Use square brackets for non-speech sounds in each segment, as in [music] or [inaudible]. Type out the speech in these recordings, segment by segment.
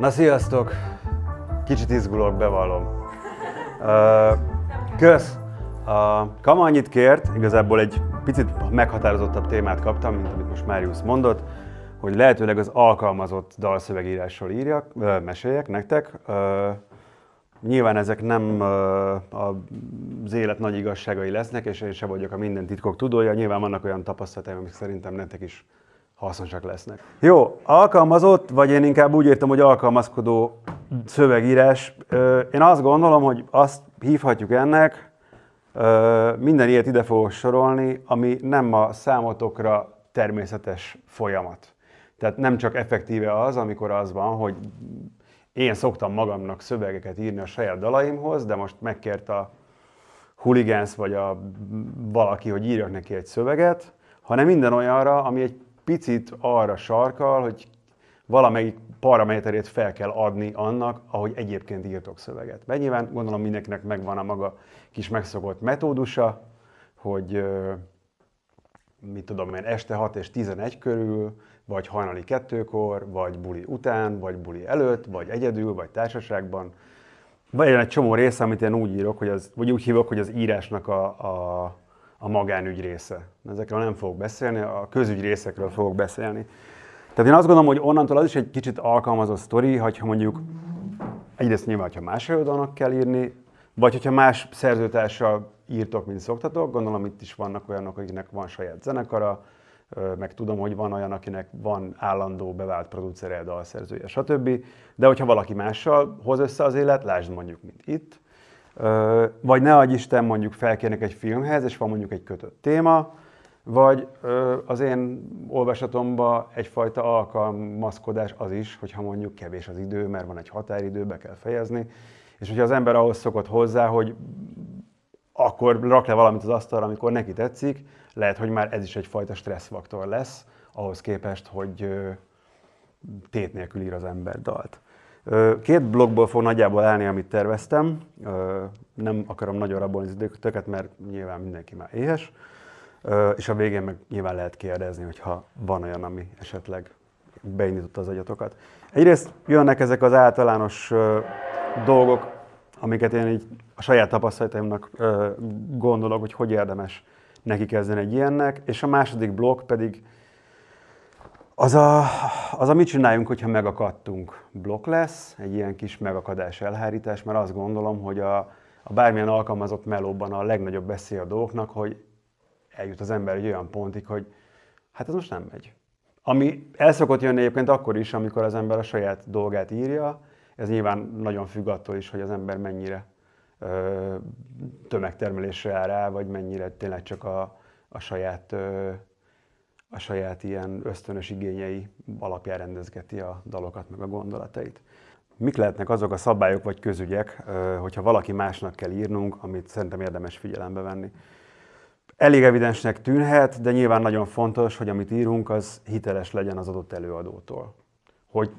Na sziasztok! Kicsit izgulok, bevallom. Kösz! A annyit kért, igazából egy picit meghatározottabb témát kaptam, mint amit most Máriusz mondott, hogy lehetőleg az alkalmazott dalszövegírásról írjak, meséljek nektek. Nyilván ezek nem az élet nagy igazságai lesznek, és én se vagyok a minden titkok tudója. Nyilván vannak olyan tapasztalataim, amik szerintem nektek is hasznosak lesznek. Jó, alkalmazott, vagy én inkább úgy értem, hogy alkalmazkodó szövegírás. Én azt gondolom, hogy azt hívhatjuk ennek, minden ilyet ide fogok sorolni, ami nem a számotokra természetes folyamat. Tehát nem csak effektíve az, amikor az van, hogy én szoktam magamnak szövegeket írni a saját dalaimhoz, de most megkért a huligánsz vagy a valaki, hogy írjak neki egy szöveget, hanem minden olyanra, ami egy picit arra sarkal, hogy valamelyik paraméterét fel kell adni annak, ahogy egyébként írtok szöveget. Mert nyilván gondolom mindenkinek megvan a maga kis megszokott metódusa, hogy mit tudom én, este 6 és 11 körül, vagy hajnali kettőkor, vagy buli után, vagy buli előtt, vagy egyedül, vagy társaságban. Van egy csomó része, amit én úgy írok, hogy az, vagy úgy hívok, hogy az írásnak a, a a magánügy része. Ezekről nem fogok beszélni, a közügy részekről fogok beszélni. Tehát én azt gondolom, hogy onnantól az is egy kicsit alkalmazott sztori, hogyha mondjuk egyrészt nyilván, hogyha más irodalmak kell írni, vagy hogyha más szerzőtársal írtok, mint szoktatok, gondolom itt is vannak olyanok, akiknek van saját zenekara, meg tudom, hogy van olyan, akinek van állandó bevált producere, dalszerzője, stb. De hogyha valaki mással hoz össze az élet, lásd mondjuk, mint itt, vagy ne adj Isten, mondjuk felkérnek egy filmhez, és van mondjuk egy kötött téma, vagy az én olvasatomban egyfajta alkalmazkodás az is, hogyha mondjuk kevés az idő, mert van egy határidő, be kell fejezni, és hogyha az ember ahhoz szokott hozzá, hogy akkor rak le valamit az asztalra, amikor neki tetszik, lehet, hogy már ez is egyfajta stresszfaktor lesz, ahhoz képest, hogy tét nélkül ír az ember dalt. Két blogból fog nagyjából állni, amit terveztem. Nem akarom nagyon rabolni az időkötöket, mert nyilván mindenki már éhes. És a végén meg nyilván lehet kérdezni, hogyha van olyan, ami esetleg beindította az agyatokat. Egyrészt jönnek ezek az általános dolgok, amiket én így a saját tapasztalataimnak gondolok, hogy hogy érdemes neki kezdeni egy ilyennek, és a második blog pedig az a, az a mit csináljunk, hogyha megakadtunk blokk lesz, egy ilyen kis megakadás elhárítás, mert azt gondolom, hogy a, a bármilyen alkalmazott melóban a legnagyobb beszél a dolgoknak, hogy eljut az ember egy olyan pontig, hogy hát ez most nem megy. Ami el szokott jönni egyébként akkor is, amikor az ember a saját dolgát írja, ez nyilván nagyon függ attól is, hogy az ember mennyire ö, tömegtermelésre áll rá, vagy mennyire tényleg csak a, a saját ö, a saját ilyen ösztönös igényei alapján rendezgeti a dalokat, meg a gondolatait. Mik lehetnek azok a szabályok vagy közügyek, hogyha valaki másnak kell írnunk, amit szerintem érdemes figyelembe venni? Elég evidensnek tűnhet, de nyilván nagyon fontos, hogy amit írunk, az hiteles legyen az adott előadótól. Hogy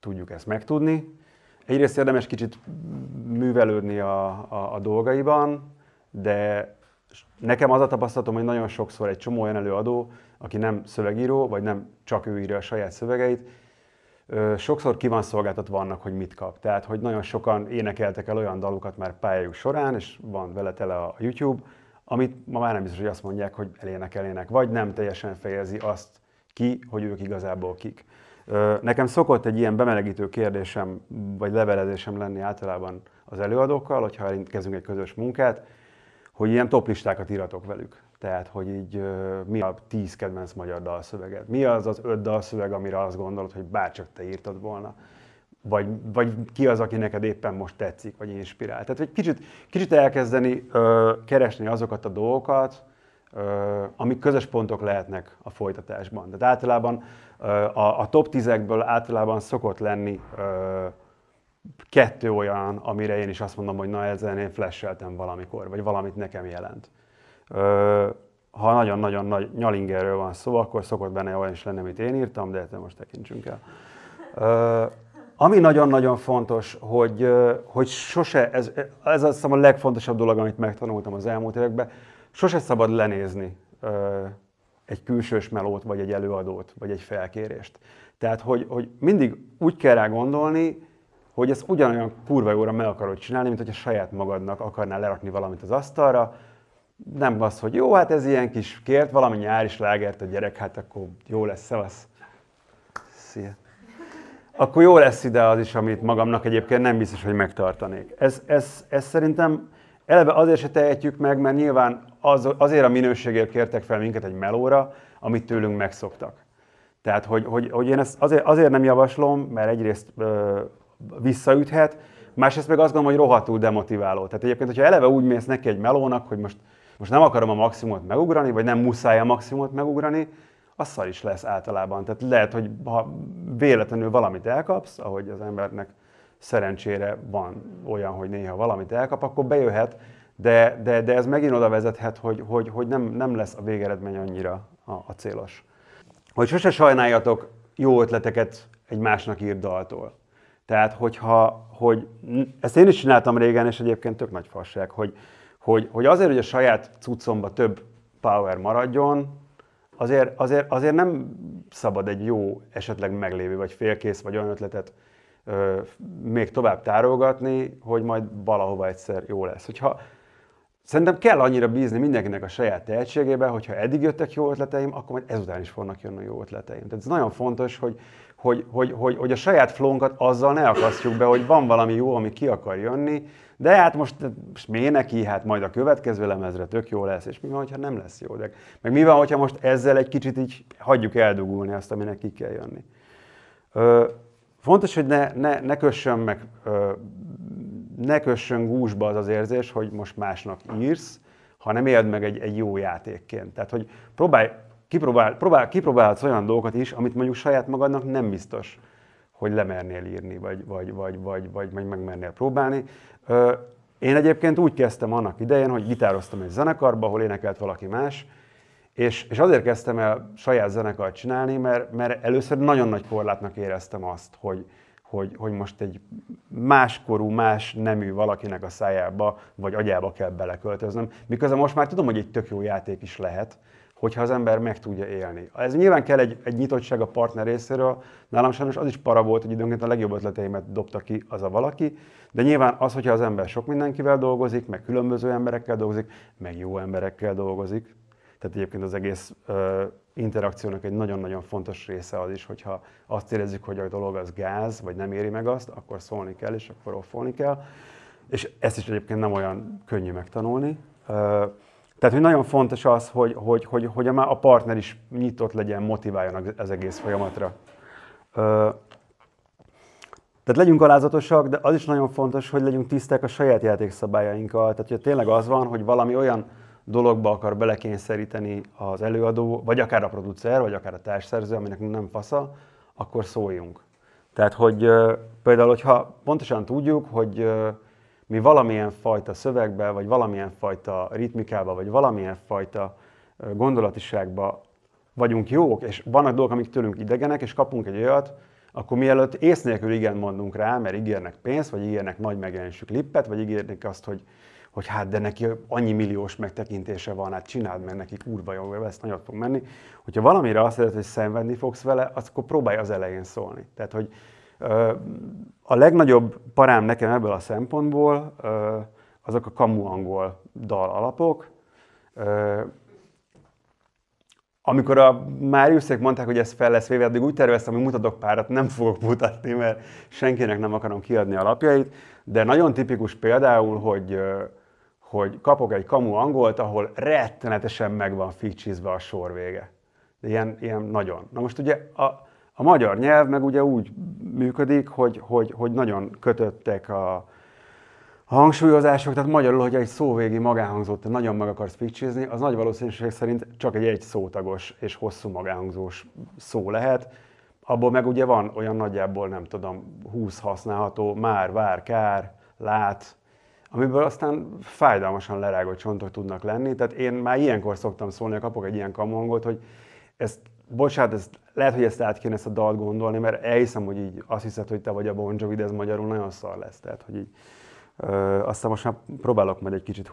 tudjuk ezt megtudni? Egyrészt érdemes kicsit művelődni a, a, a dolgaiban, de nekem az a tapasztalatom, hogy nagyon sokszor egy csomó olyan előadó aki nem szövegíró, vagy nem csak ő írja a saját szövegeit, sokszor ki van szolgáltatva annak, hogy mit kap. Tehát, hogy nagyon sokan énekeltek el olyan dalukat már pályájuk során, és van vele tele a YouTube, amit ma már nem biztos, hogy azt mondják, hogy elénekelnének, vagy nem teljesen fejezi azt ki, hogy ők igazából kik. Nekem szokott egy ilyen bemelegítő kérdésem, vagy levelezésem lenni általában az előadókkal, hogyha elkezdünk egy közös munkát, hogy ilyen toplistákat íratok velük. Tehát, hogy így mi a tíz kedvenc magyar dalszöveget? Mi az az öt dalszöveg, amire azt gondolod, hogy bárcsak te írtad volna? Vagy, vagy ki az, aki neked éppen most tetszik, vagy inspirál? Tehát, hogy kicsit, kicsit elkezdeni ö, keresni azokat a dolgokat, ö, amik közös pontok lehetnek a folytatásban. Tehát általában ö, a, a top tízekből általában szokott lenni ö, kettő olyan, amire én is azt mondom, hogy na ezzel én flasheltem valamikor, vagy valamit nekem jelent ha nagyon-nagyon nagy nyalingerről van szó, akkor szokott benne olyan is lenni, amit én írtam, de ettől hát most tekintsünk el. Ami nagyon-nagyon fontos, hogy, hogy sose, ez, ez azt hiszem a legfontosabb dolog, amit megtanultam az elmúlt években, sose szabad lenézni egy külsős melót, vagy egy előadót, vagy egy felkérést. Tehát, hogy, hogy mindig úgy kell rá gondolni, hogy ezt ugyanolyan kurva jóra meg akarod csinálni, mint hogyha saját magadnak akarnál lerakni valamit az asztalra, nem az, hogy jó, hát ez ilyen kis kért valami nyári slágert a gyerek, hát akkor jó lesz, szevasz. Szia. Akkor jó lesz ide az is, amit magamnak egyébként nem biztos, hogy megtartanék. Ez, ez, ez szerintem eleve azért se tehetjük meg, mert nyilván az, azért a minőségért kértek fel minket egy melóra, amit tőlünk megszoktak. Tehát, hogy, hogy, hogy én ezt azért, azért nem javaslom, mert egyrészt ö, visszaüthet, másrészt meg azt gondolom, hogy rohadtul demotiváló. Tehát egyébként, hogyha eleve úgy mész neki egy melónak, hogy most most nem akarom a maximumot megugrani, vagy nem muszáj a maximumot megugrani, azzal is lesz általában. Tehát lehet, hogy ha véletlenül valamit elkapsz, ahogy az embernek szerencsére van olyan, hogy néha valamit elkap, akkor bejöhet, de, de, de ez megint oda vezethet, hogy, hogy, hogy nem, nem lesz a végeredmény annyira a, a célos. Hogy sose sajnáljatok jó ötleteket egy másnak írt daltól. Tehát, hogyha, hogy ezt én is csináltam régen, és egyébként tök nagy fasság, hogy, hogy, hogy azért, hogy a saját cuccomba több power maradjon, azért, azért, azért nem szabad egy jó, esetleg meglévő, vagy félkész, vagy olyan ötletet ö, még tovább tárolgatni, hogy majd valahova egyszer jó lesz. Hogyha, szerintem kell annyira bízni mindenkinek a saját tehetségébe, hogyha eddig jöttek jó ötleteim, akkor majd ezután is fognak jönni jó ötleteim. Tehát ez nagyon fontos, hogy, hogy, hogy, hogy, hogy a saját flónkat azzal ne akasztjuk be, hogy van valami jó, ami ki akar jönni, de hát most, most miért neki, hát majd a következő lemezre tök jó lesz, és mi van, hogyha nem lesz jó? De, meg mi van, hogyha most ezzel egy kicsit így hagyjuk eldugulni azt, aminek ki kell jönni? Ö, fontos, hogy ne, ne, ne kössön meg, ö, ne kössön gúzsba az az érzés, hogy most másnak írsz, hanem éled meg egy, egy jó játékként. Tehát, hogy próbálj, kipróbál, próbál, kipróbálhatsz olyan dolgokat is, amit mondjuk saját magadnak nem biztos, hogy lemernél írni, vagy, vagy, vagy, vagy, vagy, vagy megmernél próbálni. Én egyébként úgy kezdtem annak idején, hogy gitároztam egy zenekarba, ahol énekelt valaki más, és, és azért kezdtem el saját zenekart csinálni, mert, mert először nagyon nagy korlátnak éreztem azt, hogy, hogy, hogy most egy máskorú, más nemű valakinek a szájába vagy agyába kell beleköltöznöm. Miközben most már tudom, hogy egy tök jó játék is lehet, hogyha az ember meg tudja élni. Ez nyilván kell egy, egy nyitottság a partner részéről, nálam sajnos az is para volt, hogy időnként a legjobb ötleteimet dobta ki az a valaki, de nyilván az, hogyha az ember sok mindenkivel dolgozik, meg különböző emberekkel dolgozik, meg jó emberekkel dolgozik, tehát egyébként az egész ö, interakciónak egy nagyon-nagyon fontos része az is, hogyha azt érezzük, hogy a dolog az gáz, vagy nem éri meg azt, akkor szólni kell, és akkor offolni kell. És ezt is egyébként nem olyan könnyű megtanulni. Tehát, hogy nagyon fontos az, hogy, hogy, hogy, hogy a, a partner is nyitott legyen, motiváljon az egész folyamatra. Ö, tehát legyünk alázatosak, de az is nagyon fontos, hogy legyünk tiszták a saját játékszabályainkkal. Tehát, hogy tényleg az van, hogy valami olyan dologba akar belekényszeríteni az előadó, vagy akár a producer, vagy akár a társszerző, aminek nem fasza, akkor szóljunk. Tehát, hogy például, hogyha pontosan tudjuk, hogy mi valamilyen fajta szövegbe, vagy valamilyen fajta ritmikába, vagy valamilyen fajta gondolatiságba vagyunk jók, és vannak dolgok, amik tőlünk idegenek, és kapunk egy olyat, akkor mielőtt ész nélkül igen mondunk rá, mert ígérnek pénzt, vagy ígérnek nagy megjelenésű lippet vagy ígérnek azt, hogy, hogy hát de neki annyi milliós megtekintése van, hát csináld meg neki, kurva jó, ezt nagyot fog menni. Hogyha valamire azt jelenti, hogy szenvedni fogsz vele, az akkor próbálj az elején szólni. Tehát, hogy a legnagyobb parám nekem ebből a szempontból azok a kamu angol dal alapok. Amikor a Máriuszék mondták, hogy ez fel lesz véve, addig úgy terveztem, hogy mutatok párat, nem fogok mutatni, mert senkinek nem akarom kiadni alapjait, de nagyon tipikus például, hogy, hogy kapok egy kamu angolt, ahol rettenetesen meg van ficsizve a sor vége. De ilyen, ilyen nagyon. Na most ugye a, a magyar nyelv meg ugye úgy működik, hogy, hogy, hogy nagyon kötöttek a, hangsúlyozások, tehát magyarul, hogy egy szóvégi végig magánhangzót te nagyon meg akarsz picsizni, az nagy valószínűség szerint csak egy egy szótagos és hosszú magánhangzós szó lehet. Abból meg ugye van olyan nagyjából, nem tudom, 20 használható, már, vár, kár, lát, amiből aztán fájdalmasan lerágott csontok tudnak lenni. Tehát én már ilyenkor szoktam szólni, kapok egy ilyen kamongot, hogy ezt bocsánat, ez, lehet, hogy ezt át kéne ezt a dalt gondolni, mert elhiszem, hogy így azt hiszed, hogy te vagy a Bon Jovi, de ez magyarul nagyon szar lesz. Tehát, hogy így, ö, aztán most már próbálok majd egy kicsit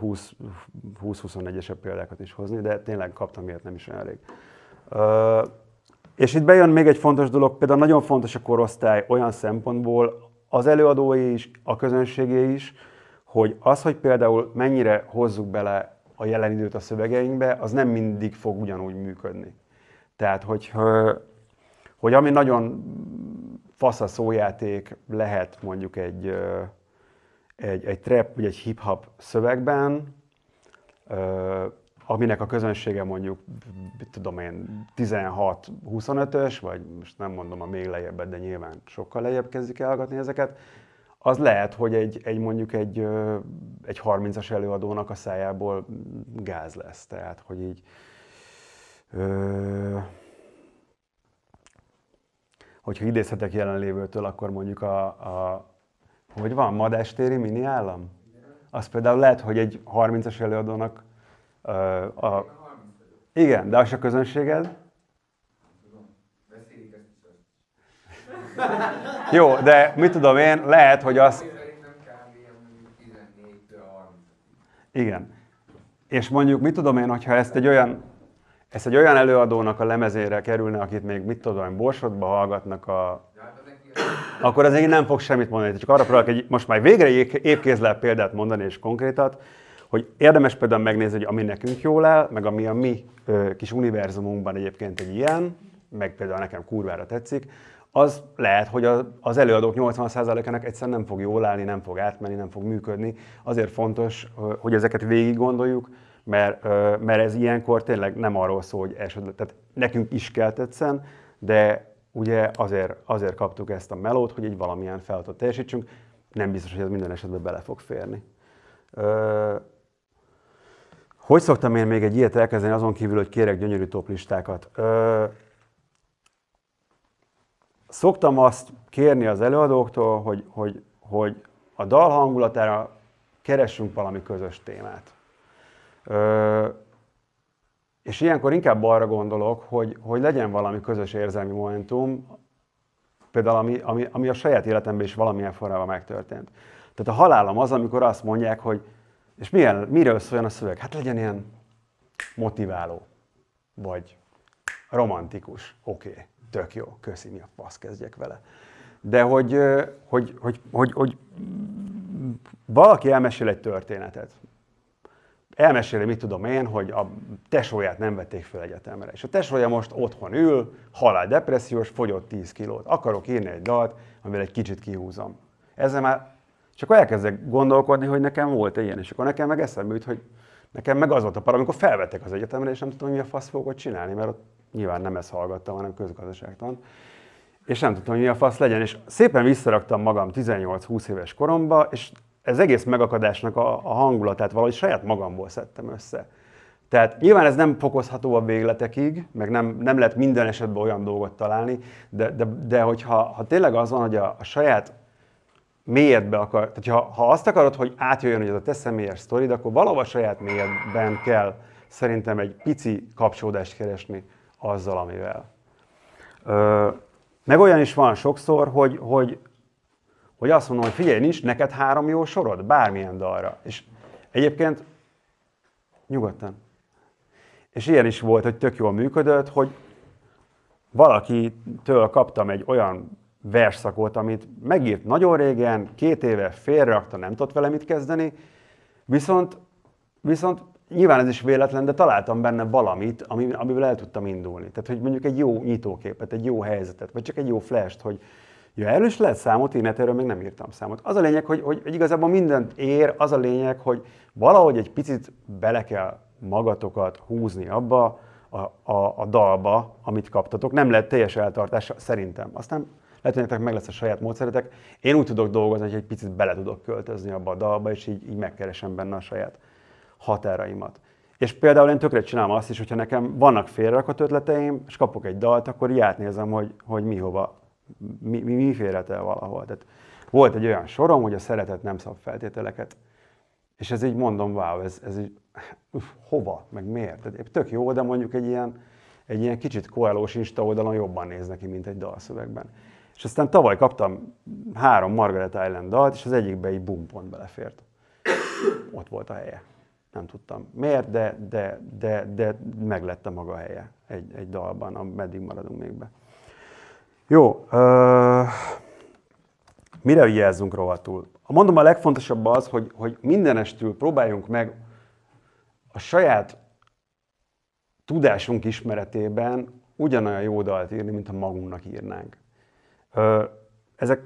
20-21-esebb példákat is hozni, de tényleg kaptam ilyet nem is olyan elég. Ö, és itt bejön még egy fontos dolog, például nagyon fontos a korosztály olyan szempontból, az előadói is, a közönségé is, hogy az, hogy például mennyire hozzuk bele a jelen időt a szövegeinkbe, az nem mindig fog ugyanúgy működni. Tehát, hogy, hogy ami nagyon fasz a szójáték lehet mondjuk egy, egy, egy trap vagy egy hip-hop szövegben, aminek a közönsége mondjuk, tudom én, 16-25-ös, vagy most nem mondom a még lejjebbet, de nyilván sokkal lejjebb kezdik elhallgatni ezeket, az lehet, hogy egy, egy mondjuk egy, egy 30-as előadónak a szájából gáz lesz. Tehát, hogy így, hogyha idézhetek jelenlévőtől, akkor mondjuk a, a hogy van, madástéri mini állam? Az például lehet, hogy egy 30-as előadónak ö, a, igen, de az a közönséged? Jó, de mit tudom én, lehet, hogy az... Igen. És mondjuk, mit tudom én, hogyha ezt egy olyan ez egy olyan előadónak a lemezére kerülne, akit még mit tudom, Borsodba hallgatnak a... Hát Akkor az nem fog semmit mondani. Csak arra próbálok egy, most már végre épkézlel példát mondani, és konkrétat, hogy érdemes például megnézni, hogy ami nekünk jól áll, meg ami a mi ö, kis univerzumunkban egyébként egy ilyen, meg például nekem kurvára tetszik, az lehet, hogy az előadók 80%-ának egyszerűen nem fog jól állni, nem fog átmenni, nem fog működni. Azért fontos, hogy ezeket végig gondoljuk, mert, mert ez ilyenkor tényleg nem arról szól, hogy esetleg, tehát nekünk is kell tetszen, de ugye azért, azért kaptuk ezt a melót, hogy egy valamilyen feladatot teljesítsünk, nem biztos, hogy ez minden esetben bele fog férni. Hogy szoktam én még egy ilyet elkezdeni, azon kívül, hogy kérek gyönyörű toplistákat? Ö, szoktam azt kérni az előadóktól, hogy, hogy, hogy a dal hangulatára keressünk valami közös témát. És ilyenkor inkább arra gondolok, hogy, hogy legyen valami közös érzelmi momentum, például ami, ami, ami a saját életemben is valamilyen formában megtörtént. Tehát a halálom az, amikor azt mondják, hogy és milyen, miről szóljon a szöveg? Hát legyen ilyen motiváló, vagy romantikus, oké, okay, tök jó, köszi, mi a fasz kezdjek vele. De hogy, hogy, hogy, hogy, hogy valaki elmesél egy történetet, elmeséli, mit tudom én, hogy a tesóját nem vették fel egyetemre. És a tesója most otthon ül, halál depressziós, fogyott 10 kilót. Akarok írni egy dalt, amivel egy kicsit kihúzom. Ezzel már és akkor elkezdek gondolkodni, hogy nekem volt -e ilyen, és akkor nekem meg eszembe jut, hogy nekem meg az volt a para, amikor felvettek az egyetemre, és nem tudtam, mi a fasz fogok csinálni, mert ott nyilván nem ezt hallgattam, hanem közgazdaságtan. És nem tudtam, hogy mi a fasz legyen. És szépen visszaraktam magam 18-20 éves koromba, és ez egész megakadásnak a, a hangulatát valahogy saját magamból szedtem össze. Tehát nyilván ez nem fokozható a végletekig, meg nem, nem lehet minden esetben olyan dolgot találni, de, de, de hogyha ha tényleg az van, hogy a, a saját mélyedbe akar, tehát ha, ha azt akarod, hogy átjöjjön, hogy ez a te személyes sztorid, akkor valahol a saját mélyedben kell szerintem egy pici kapcsolódást keresni azzal, amivel. Ö, meg olyan is van sokszor, hogy, hogy hogy azt mondom, hogy figyelj, nincs neked három jó sorod bármilyen dalra. És egyébként nyugodtan. És ilyen is volt, hogy tök jól működött, hogy valakitől kaptam egy olyan versszakot, amit megírt nagyon régen, két éve félrerakta, nem tudott vele mit kezdeni, viszont, viszont nyilván ez is véletlen, de találtam benne valamit, ami, el tudtam indulni. Tehát, hogy mondjuk egy jó nyitóképet, egy jó helyzetet, vagy csak egy jó flash hogy, Ja, erről is lehet számot én erről még nem írtam számot. Az a lényeg, hogy, hogy, hogy igazából mindent ér, az a lényeg, hogy valahogy egy picit bele kell magatokat húzni abba a, a, a dalba, amit kaptatok. Nem lehet teljes eltartás szerintem. Aztán lehet, hogy nektek meg lesz a saját módszeretek. Én úgy tudok dolgozni, hogy egy picit bele tudok költözni abba a dalba, és így, így megkeresem benne a saját határaimat. És például én tökre csinálom azt is, hogyha nekem vannak félrakott ötleteim, és kapok egy dalt, akkor így átnézem, hogy, hogy mi hova mi, mi, mi félhet el valahol. Tehát volt egy olyan sorom, hogy a szeretet nem szab feltételeket, és ez így mondom, wow, ez, ez így, hova, meg miért? Tehát tök jó, de mondjuk egy ilyen, egy ilyen kicsit koelós insta oldalon jobban néz neki, mint egy dalszövegben. És aztán tavaly kaptam három Margaret Island dalt, és az egyikbe egy bum pont belefért. Ott volt a helye. Nem tudtam miért, de, de, de, de meglett a maga helye egy, egy dalban, ameddig maradunk még be. Jó, uh, mire vigyázzunk rovatul? Mondom, a legfontosabb az, hogy, hogy mindenestül próbáljunk meg a saját tudásunk ismeretében ugyanolyan jó dalt írni, mint ha magunknak írnánk. Uh, ezek,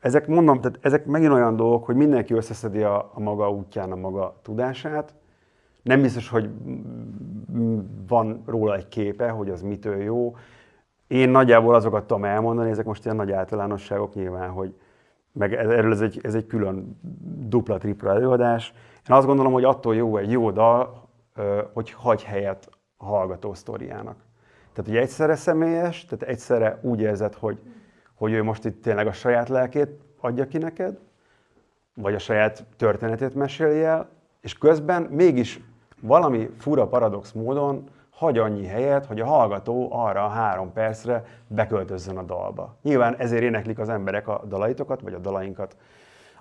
ezek, mondom, tehát ezek megint olyan dolgok, hogy mindenki összeszedi a, a maga útján a maga tudását. Nem biztos, hogy van róla egy képe, hogy az mitől jó én nagyjából azokat tudom elmondani, ezek most ilyen nagy általánosságok nyilván, hogy meg erről ez egy, ez egy külön dupla-tripla előadás. Én azt gondolom, hogy attól jó egy jó dal, hogy hagy helyet a hallgató sztoriának. Tehát, hogy egyszerre személyes, tehát egyszerre úgy érzed, hogy, hogy ő most itt tényleg a saját lelkét adja ki neked, vagy a saját történetét mesélje el, és közben mégis valami fura paradox módon hagy annyi helyet, hogy a hallgató arra a három percre beköltözzön a dalba. Nyilván ezért éneklik az emberek a dalaitokat, vagy a dalainkat,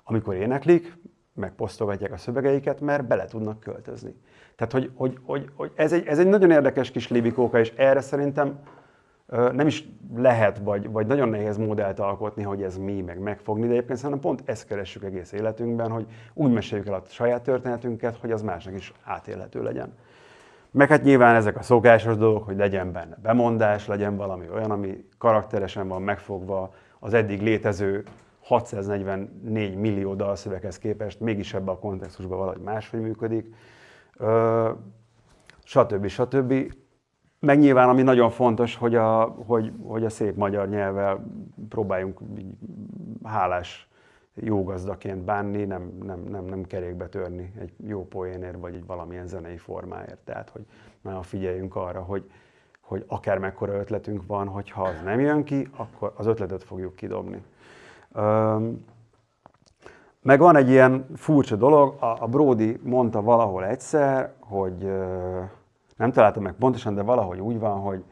amikor éneklik, megposztogatják a szövegeiket, mert bele tudnak költözni. Tehát, hogy, hogy, hogy, hogy ez, egy, ez egy nagyon érdekes kis libikóka, és erre szerintem nem is lehet, vagy, vagy nagyon nehéz modellt alkotni, hogy ez mi, meg megfogni, de egyébként szerintem pont ezt keressük egész életünkben, hogy úgy meséljük el a saját történetünket, hogy az másnak is átélhető legyen. Meg hát nyilván ezek a szokásos dolgok, hogy legyen benne bemondás, legyen valami olyan, ami karakteresen van megfogva az eddig létező 644 millió dalszöveghez képest, mégis ebbe a kontextusban valahogy máshogy működik, ö, stb. stb. Meg nyilván, ami nagyon fontos, hogy a, hogy, hogy a szép magyar nyelvvel próbáljunk hálás jó gazdaként bánni, nem, nem, nem, nem kerékbe törni egy jó poénért, vagy egy valamilyen zenei formáért. Tehát, hogy nagyon figyeljünk arra, hogy, hogy akár mekkora ötletünk van, hogyha az nem jön ki, akkor az ötletet fogjuk kidobni. Öm, meg van egy ilyen furcsa dolog, a, a Brody mondta valahol egyszer, hogy ö, nem találtam meg pontosan, de valahogy úgy van, hogy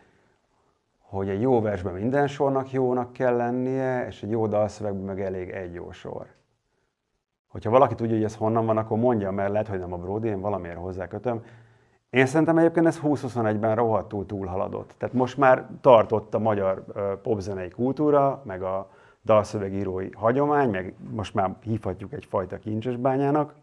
hogy egy jó versben minden sornak jónak kell lennie, és egy jó dalszövegben meg elég egy jó sor. Hogyha valaki tudja, hogy ez honnan van, akkor mondja, mert lehet, hogy nem a Brody, én valamiért hozzákötöm. Én szerintem egyébként ez 2021-ben rohadtul túlhaladott. Tehát most már tartott a magyar popzenei kultúra, meg a dalszövegírói hagyomány, meg most már hívhatjuk egyfajta kincsesbányának,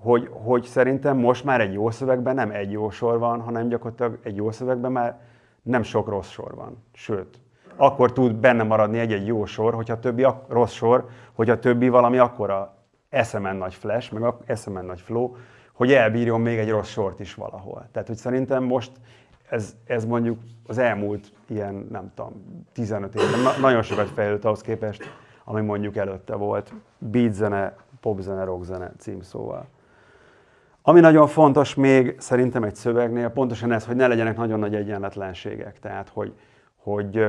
hogy, hogy szerintem most már egy jó szövegben nem egy jó sor van, hanem gyakorlatilag egy jó szövegben már nem sok rossz sor van. Sőt, akkor tud benne maradni egy-egy jó sor, hogyha többi rossz sor, hogy a többi valami akkora eszemen nagy flash, meg eszemen nagy flow, hogy elbírjon még egy rossz sort is valahol. Tehát, hogy szerintem most ez, ez mondjuk az elmúlt ilyen, nem tudom, 15 évben na- nagyon sokat fejlődött ahhoz képest, ami mondjuk előtte volt. Beat zene, pop zene, rock zene címszóval. Ami nagyon fontos még szerintem egy szövegnél, pontosan ez, hogy ne legyenek nagyon nagy egyenletlenségek. Tehát, hogy, hogy,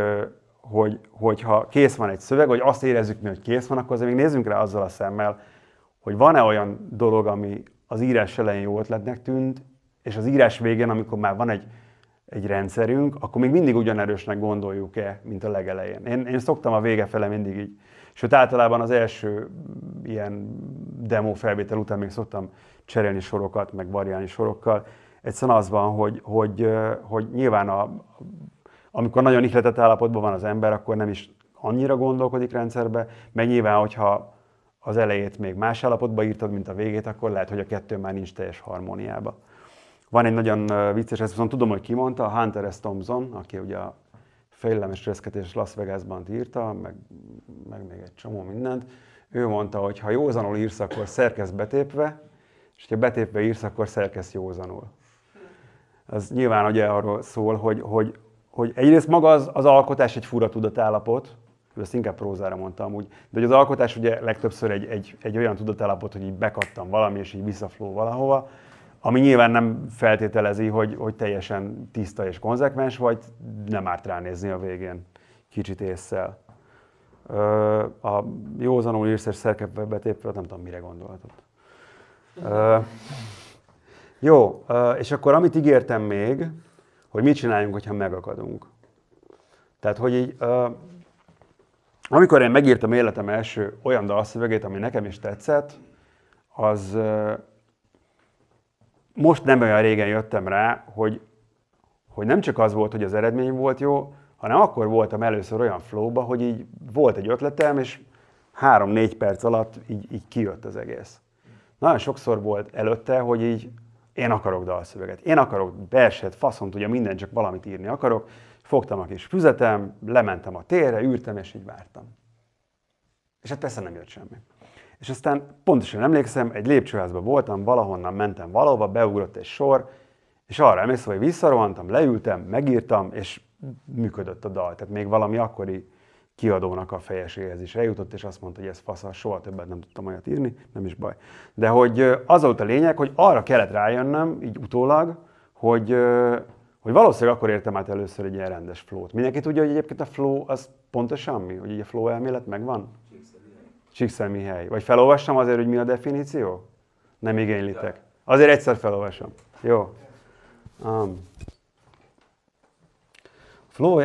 hogy, hogyha kész van egy szöveg, hogy azt érezzük mi, hogy kész van, akkor azért még nézzünk rá azzal a szemmel, hogy van-e olyan dolog, ami az írás elején jó ötletnek tűnt, és az írás végén, amikor már van egy, egy rendszerünk, akkor még mindig ugyanerősnek gondoljuk-e, mint a legelején. Én, én szoktam a vége fele mindig így. Sőt, általában az első ilyen demo felvétel után még szoktam cserélni sorokat, meg variálni sorokkal. Egyszerűen az van, hogy, hogy, hogy nyilván a, amikor nagyon ihletett állapotban van az ember, akkor nem is annyira gondolkodik rendszerbe, meg nyilván, hogyha az elejét még más állapotba írtad, mint a végét, akkor lehet, hogy a kettő már nincs teljes harmóniába. Van egy nagyon vicces, ezt viszont tudom, hogy kimondta. mondta, Hunter S. Thompson, aki ugye a fejlemes reszketés Las Vegasban írta, meg, meg még egy csomó mindent. Ő mondta, hogy ha józanul írsz, akkor szerkesz betépve, és ha betépve írsz, akkor szerkesz józanul. Az nyilván ugye arról szól, hogy, hogy, hogy egyrészt maga az, az alkotás egy fura tudatállapot, ezt inkább prózára mondtam úgy, de hogy az alkotás ugye legtöbbször egy, egy, egy olyan tudatállapot, hogy így bekattam valami, és így visszafló valahova, ami nyilván nem feltételezi, hogy, hogy teljesen tiszta és konzekvens vagy, nem árt ránézni a végén kicsit észszel. a józanul írsz és szerkepbe betépve, nem tudom, mire gondolhatott. Uh, jó, uh, és akkor amit ígértem még, hogy mit csináljunk, hogyha megakadunk. Tehát, hogy így, uh, amikor én megírtam életem első olyan dalszövegét, ami nekem is tetszett, az uh, most nem olyan régen jöttem rá, hogy, hogy nem csak az volt, hogy az eredmény volt jó, hanem akkor voltam először olyan flóba, hogy így volt egy ötletem, és három-négy perc alatt így, így kijött az egész nagyon sokszor volt előtte, hogy így én akarok dalszöveget, én akarok verset, faszom tudja, minden csak valamit írni akarok. Fogtam a kis füzetem, lementem a térre, ürtem és így vártam. És hát persze nem jött semmi. És aztán pontosan emlékszem, egy lépcsőházban voltam, valahonnan mentem valahova, beugrott egy sor, és arra emlékszem, hogy visszarohantam, leültem, megírtam, és működött a dal. Tehát még valami akkori kiadónak a fejeséhez is eljutott, és azt mondta, hogy ez fasz, soha többet nem tudtam olyat írni, nem is baj. De hogy az volt a lényeg, hogy arra kellett rájönnöm, így utólag, hogy, hogy valószínűleg akkor értem át először egy ilyen rendes flót. Mindenki tudja, hogy egyébként a flow az pontosan mi? Hogy így a flow elmélet megvan? hely. Vagy felolvassam azért, hogy mi a definíció? Nem igénylitek. Azért egyszer felolvasom. Jó. Um. Flow...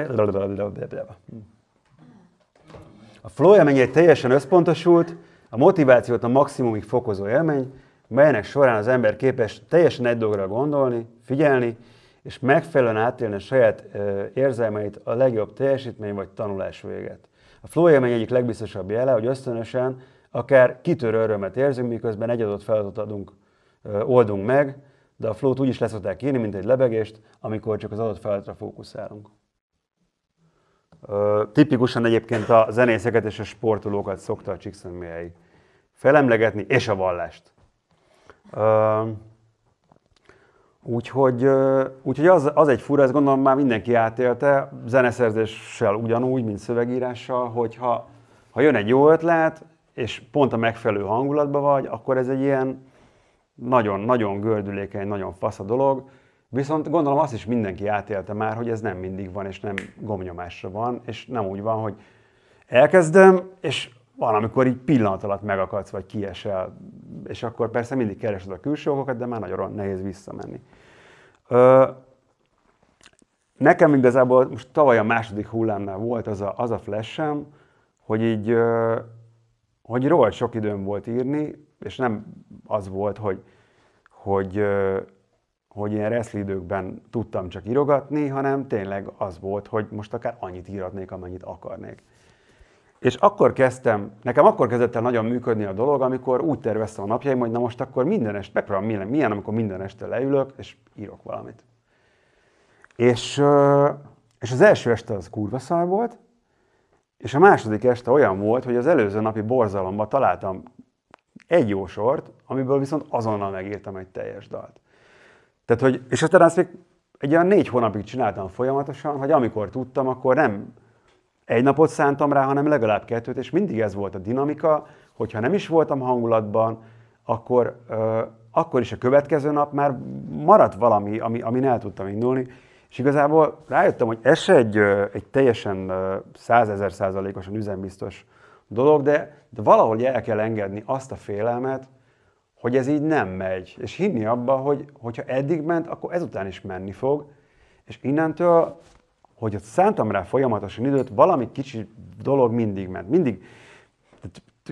A flow élmény egy teljesen összpontosult, a motivációt a maximumig fokozó élmény, melynek során az ember képes teljesen egy dologra gondolni, figyelni, és megfelelően átélni a saját érzelmeit a legjobb teljesítmény vagy tanulás véget. A flow élmény egyik legbiztosabb jele, hogy ösztönösen akár kitörő örömet érzünk, miközben egy adott feladatot adunk, oldunk meg, de a flót úgy is leszokták írni, mint egy lebegést, amikor csak az adott feladatra fókuszálunk. Tipikusan egyébként a zenészeket és a sportolókat szokta a csíkszentműhely felemlegetni, és a vallást. Úgyhogy, úgyhogy az, az egy fura, ezt gondolom már mindenki átélte, zeneszerzéssel ugyanúgy, mint szövegírással, hogy ha, ha jön egy jó ötlet, és pont a megfelelő hangulatban vagy, akkor ez egy ilyen nagyon-nagyon gördülékeny, nagyon fasz a dolog. Viszont gondolom azt is mindenki átélte már, hogy ez nem mindig van, és nem gomnyomásra van, és nem úgy van, hogy elkezdem, és van, amikor így pillanat alatt megakadsz, vagy kiesel, és akkor persze mindig keresed a külső okokat, de már nagyon nehéz visszamenni. Ö, nekem igazából most tavaly a második hullámnál volt az a, az a flashem, hogy így, ö, hogy róla sok időm volt írni, és nem az volt, hogy, hogy ö, hogy ilyen reszli időkben tudtam csak írogatni, hanem tényleg az volt, hogy most akár annyit íratnék, amennyit akarnék. És akkor kezdtem, nekem akkor kezdett el nagyon működni a dolog, amikor úgy terveztem a napjaim, hogy na most akkor minden este, megpróbálom milyen, milyen, amikor minden este leülök, és írok valamit. És, és az első este az kurva szar volt, és a második este olyan volt, hogy az előző napi borzalomban találtam egy jó sort, amiből viszont azonnal megírtam egy teljes dalt. Tehát, hogy, és aztán azt még egy olyan négy hónapig csináltam folyamatosan, hogy amikor tudtam, akkor nem egy napot szántam rá, hanem legalább kettőt, és mindig ez volt a dinamika, hogyha nem is voltam hangulatban, akkor, ö, akkor is a következő nap már maradt valami, ami, ami el tudtam indulni, és igazából rájöttem, hogy ez se egy, egy teljesen százezer százalékosan üzembiztos dolog, de, de valahogy el kell engedni azt a félelmet, hogy ez így nem megy, és hinni abba, hogy hogyha eddig ment, akkor ezután is menni fog, és innentől, hogy ott szántam rá folyamatosan időt, valami kicsi dolog mindig ment, mindig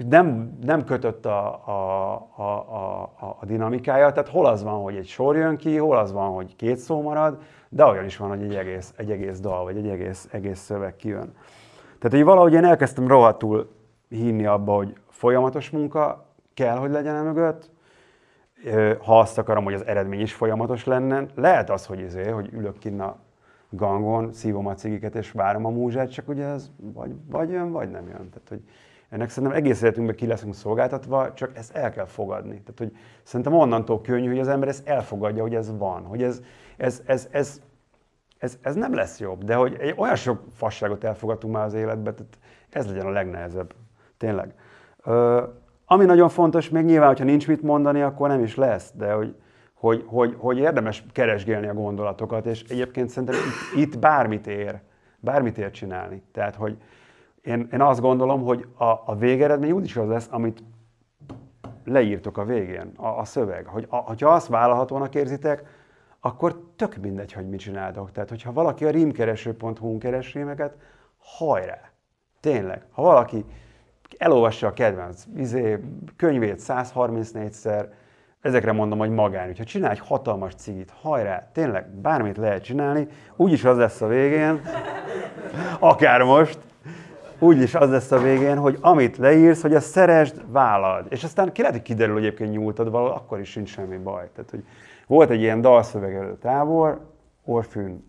nem, nem kötött a, a, a, a, a dinamikája, tehát hol az van, hogy egy sor jön ki, hol az van, hogy két szó marad, de olyan is van, hogy egy egész, egy egész dal, vagy egy egész, egész szöveg kijön. Tehát, hogy valahogy én elkezdtem rohadtul hinni abba, hogy folyamatos munka kell, hogy legyen e mögött, ha azt akarom, hogy az eredmény is folyamatos lenne, lehet az, hogy izé, hogy ülök kinn a gangon, szívom a cigiket és várom a múzsát, csak ugye ez vagy, vagy jön, vagy nem jön. Tehát, hogy ennek szerintem egész életünkben ki leszünk szolgáltatva, csak ezt el kell fogadni. Tehát, hogy szerintem onnantól könnyű, hogy az ember ezt elfogadja, hogy ez van, hogy ez, ez, ez, ez, ez, ez nem lesz jobb, de hogy olyan sok fasságot elfogadtunk már az életben, tehát ez legyen a legnehezebb. Tényleg. Ö, ami nagyon fontos, még nyilván, hogyha nincs mit mondani, akkor nem is lesz, de hogy, hogy, hogy, hogy érdemes keresgélni a gondolatokat, és egyébként szerintem itt, itt bármit ér, bármit ér csinálni. Tehát, hogy én, én azt gondolom, hogy a, a végeredmény úgyis az lesz, amit leírtok a végén, a, a szöveg. Hogy a, hogyha azt vállalhatónak érzitek, akkor tök mindegy, hogy mit csináltok. Tehát, hogyha valaki a rímkereső.hu-n keresi rímeket, hát hajrá! Tényleg. Ha valaki elolvassa a kedvenc izé, könyvét 134-szer, ezekre mondom, hogy magány. Ha csinálj egy hatalmas cigit, hajrá, tényleg bármit lehet csinálni, úgyis az lesz a végén, akár most, úgyis az lesz a végén, hogy amit leírsz, hogy a szeresd, vállald. És aztán ki lehet, hogy kiderül, hogy egyébként nyúltad valahol, akkor is sincs semmi baj. Tehát, hogy volt egy ilyen dalszövegelő tábor, Orfűn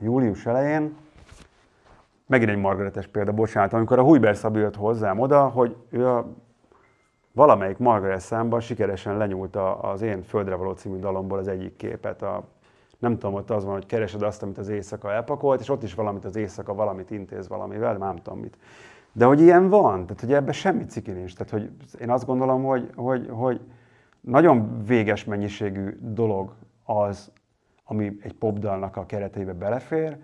július elején, megint egy margaretes példa, bocsánat, amikor a Hujber Szabi jött hozzám oda, hogy ő a valamelyik margaret számban sikeresen lenyúlt a, az én Földre való című dalomból az egyik képet. A, nem tudom, ott az van, hogy keresed azt, amit az éjszaka elpakolt, és ott is valamit az éjszaka valamit intéz valamivel, nem tudom mit. De hogy ilyen van, tehát hogy ebben semmi cikin is. Tehát hogy én azt gondolom, hogy, hogy, hogy nagyon véges mennyiségű dolog az, ami egy popdalnak a kereteibe belefér,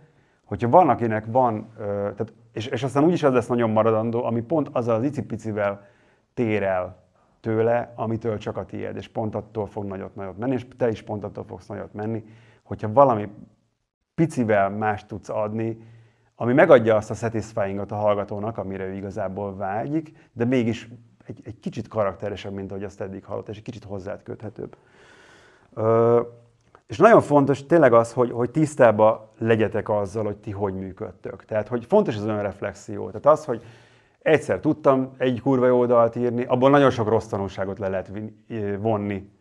hogyha van, akinek van, tehát, és, és aztán úgyis az lesz nagyon maradandó, ami pont azzal az icipicivel tér el tőle, amitől csak a tiéd, és pont attól fog nagyot-nagyot menni, és te is pont attól fogsz nagyot menni, hogyha valami picivel más tudsz adni, ami megadja azt a satisfyingot a hallgatónak, amire ő igazából vágyik, de mégis egy, egy kicsit karakteresebb, mint ahogy azt eddig hallott, és egy kicsit hozzád köthetőbb. Ö, és nagyon fontos tényleg az, hogy, hogy tisztában legyetek azzal, hogy ti hogy működtök. Tehát, hogy fontos az önreflexió. Tehát az, hogy egyszer tudtam egy kurva jó oldalt írni, abból nagyon sok rossz tanulságot le lehet vonni.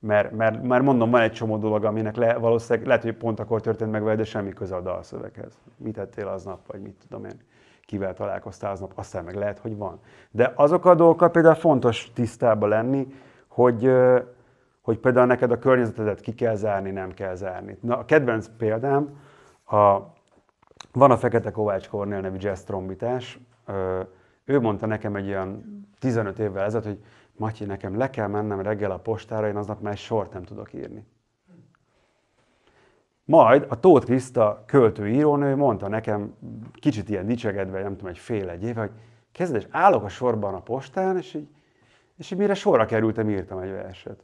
Mert, mert, mert mondom, van egy csomó dolog, aminek le, valószínűleg lehet, hogy pont akkor történt meg veled, de semmi köze a dalszöveghez. Mit tettél aznap, vagy mit tudom én, kivel találkoztál aznap, aztán meg lehet, hogy van. De azok a dolgok, például fontos tisztában lenni, hogy, hogy például neked a környezetedet ki kell zárni, nem kell zárni. Na, a kedvenc példám, a, van a Fekete Kovács Kornél nevű jazz trombitás, ő mondta nekem egy olyan 15 évvel ezelőtt, hogy Matyi, nekem le kell mennem reggel a postára, én aznap már egy sort nem tudok írni. Majd a Tóth Kriszta költőírónő mondta nekem, kicsit ilyen dicsegedve, nem tudom, egy fél egy éve, hogy kezded, állok a sorban a postán, és így, és így mire sorra kerültem, írtam egy verset.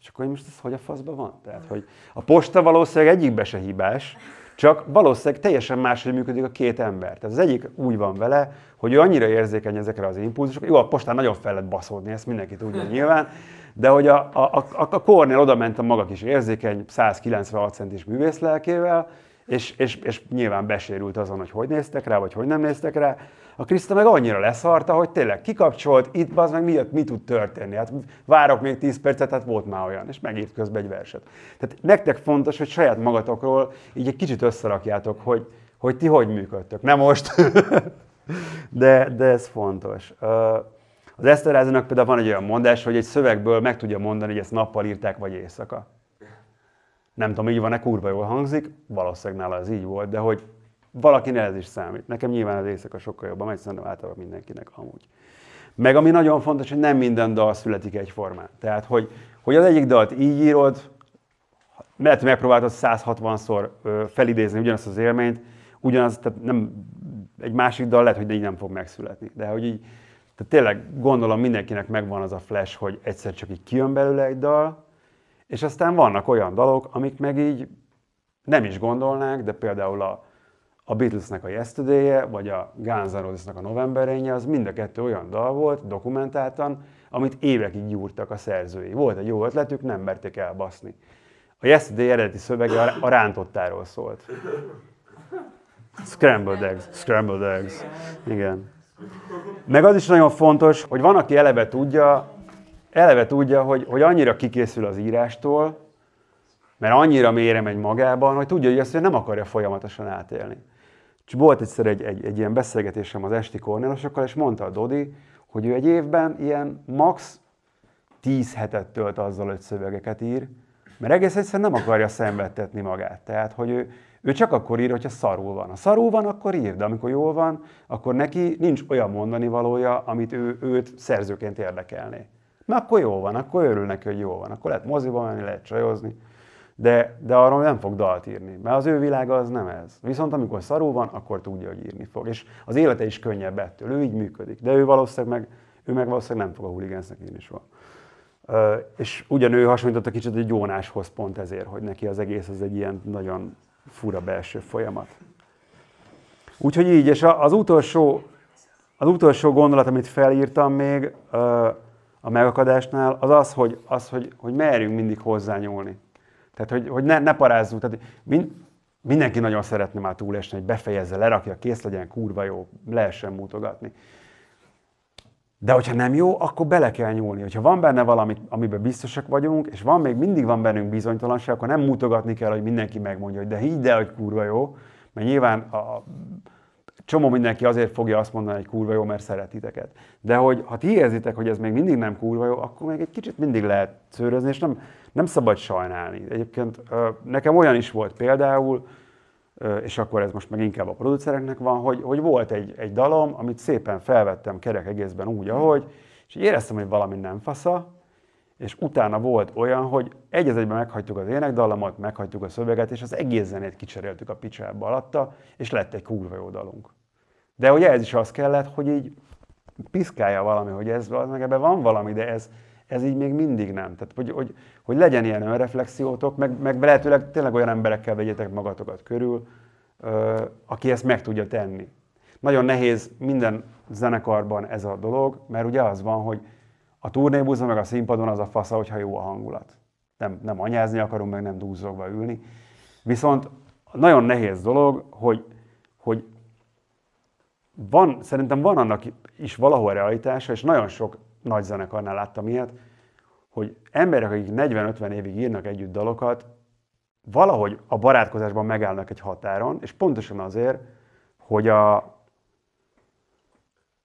És akkor most ez hogy a faszban van? Tehát, hogy a posta valószínűleg egyikbe se hibás, csak valószínűleg teljesen máshogy működik a két ember. Tehát az egyik úgy van vele, hogy ő annyira érzékeny ezekre az impulzusokra, jó, a postán nagyon fel lehet baszódni, ezt mindenki tudja nyilván, de hogy a, a, a, a Kornél oda ment a maga kis érzékeny, 196 centis művész lelkével, és, és, és nyilván besérült azon, hogy hogy néztek rá, vagy hogy nem néztek rá, a Kriszta meg annyira leszarta, hogy tényleg kikapcsolt, itt az meg miatt mi tud történni. Hát várok még 10 percet, hát volt már olyan, és megírt közben egy verset. Tehát nektek fontos, hogy saját magatokról így egy kicsit összerakjátok, hogy, hogy ti hogy működtök. Nem most, [laughs] de, de ez fontos. Az Eszterházának például van egy olyan mondás, hogy egy szövegből meg tudja mondani, hogy ezt nappal írták, vagy éjszaka. Nem tudom, így van-e, kurva jól hangzik, valószínűleg nála ez így volt, de hogy valakinek ez is számít. Nekem nyilván az éjszaka sokkal jobban megy, szerintem általában mindenkinek amúgy. Meg ami nagyon fontos, hogy nem minden dal születik egyformán. Tehát, hogy, hogy az egyik dalt így írod, mert megpróbáltad 160-szor felidézni ugyanazt az élményt, ugyanaz, tehát nem, egy másik dal lehet, hogy így nem fog megszületni. De hogy így, tehát tényleg gondolom mindenkinek megvan az a flash, hogy egyszer csak így kijön belőle egy dal, és aztán vannak olyan dalok, amik meg így nem is gondolnák, de például a, a Beatlesnek a yesterday vagy a Guns N' Roses-nak a novemberénye, az mind a kettő olyan dal volt, dokumentáltan, amit évekig gyúrtak a szerzői. Volt egy jó ötletük, nem merték elbaszni. A Yesterday eredeti szövege a rántottáról szólt. Scrambled eggs, scrambled eggs. Igen. Meg az is nagyon fontos, hogy van, aki eleve tudja, eleve tudja, hogy, hogy annyira kikészül az írástól, mert annyira mélyre megy magában, hogy tudja, hogy ezt nem akarja folyamatosan átélni. És volt egyszer egy, egy, egy ilyen beszélgetésem az esti kornélosokkal, és mondta a Dodi, hogy ő egy évben ilyen max 10 hetet tölt azzal, hogy szövegeket ír, mert egész egyszerűen nem akarja szenvedtetni magát. Tehát, hogy ő, ő csak akkor ír, hogyha szarul van. Ha szarul van, akkor ír, de amikor jól van, akkor neki nincs olyan mondani valója, amit ő, őt szerzőként érdekelné. Mert akkor jól van, akkor örül neki, hogy jó van. Akkor lehet moziba menni, lehet csajozni de, de arról nem fog dalt írni, mert az ő világa az nem ez. Viszont amikor szarú van, akkor tudja, hogy írni fog. És az élete is könnyebb ettől, ő így működik. De ő valószínűleg meg, ő meg valószínűleg nem fog a huligánsznak írni soha. és ugyan ő hasonlította kicsit egy Jónáshoz pont ezért, hogy neki az egész az egy ilyen nagyon fura belső folyamat. Úgyhogy így, és az utolsó, az utolsó gondolat, amit felírtam még a megakadásnál, az az, hogy, az, hogy, hogy merjünk mindig hozzányúlni. Tehát, hogy, hogy ne, ne parázzunk. Tehát, mind, mindenki nagyon szeretne már túlesni, hogy befejezze, lerakja, kész legyen, kurva jó, lehessen mutogatni. De hogyha nem jó, akkor bele kell nyúlni. Hogyha van benne valami, amiben biztosak vagyunk, és van még mindig van bennünk bizonytalanság, akkor nem mutogatni kell, hogy mindenki megmondja, hogy de higgy el, hogy kurva jó, mert nyilván a csomó mindenki azért fogja azt mondani, hogy kurva jó, mert szeretiteket. De hogy ha ti érzitek, hogy ez még mindig nem kurva jó, akkor még egy kicsit mindig lehet szőrözni, és nem, nem szabad sajnálni. Egyébként nekem olyan is volt például, és akkor ez most meg inkább a producereknek van, hogy, hogy volt egy, egy dalom, amit szépen felvettem kerek egészben úgy, ahogy, és éreztem, hogy valami nem fasza, és utána volt olyan, hogy egy egyben meghagytuk az énekdallamot, meghagytuk a szöveget, és az egész zenét kicseréltük a picsába alatta, és lett egy kurva jó dalunk. De ugye ez is az kellett, hogy így piszkálja valami, hogy ez, meg ebben van valami, de ez, ez így még mindig nem. Tehát, hogy, hogy, hogy legyen ilyen önreflexiótok, meg, meg lehetőleg tényleg olyan emberekkel vegyetek magatokat körül, ö, aki ezt meg tudja tenni. Nagyon nehéz minden zenekarban ez a dolog, mert ugye az van, hogy a turnébúza meg a színpadon az a fasza, hogyha jó a hangulat. Nem, nem anyázni akarunk, meg nem dúzogva ülni. Viszont nagyon nehéz dolog, hogy, hogy van, szerintem van annak is valahol realitása, és nagyon sok nagy zenekarnál láttam ilyet, hogy emberek, akik 40-50 évig írnak együtt dalokat, valahogy a barátkozásban megállnak egy határon, és pontosan azért, hogy a,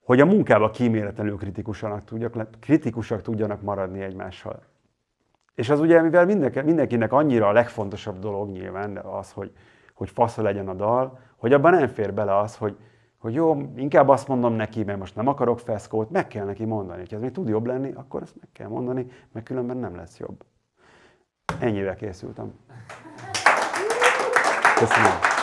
hogy a munkába kíméletlenül kritikusanak tudjak, kritikusak tudjanak maradni egymással. És az ugye, mivel mindenkinek annyira a legfontosabb dolog nyilván de az, hogy, hogy fasza legyen a dal, hogy abban nem fér bele az, hogy, hogy jó, inkább azt mondom neki, mert most nem akarok feszkót, meg kell neki mondani. Ha ez még tud jobb lenni, akkor ezt meg kell mondani, mert különben nem lesz jobb. Ennyivel készültem. Köszönöm.